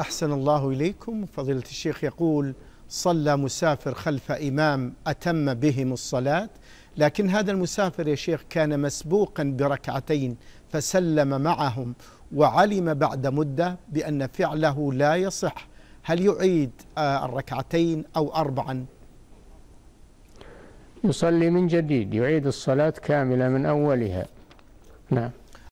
أحسن الله إليكم فضيلة الشيخ يقول صلى مسافر خلف إمام أتم بهم الصلاة لكن هذا المسافر يا شيخ كان مسبوقا بركعتين فسلم معهم وعلم بعد مدة بأن فعله لا يصح هل يعيد آه، الركعتين أو أربعا يصلي من جديد يعيد الصلاة كاملة من أولها نعم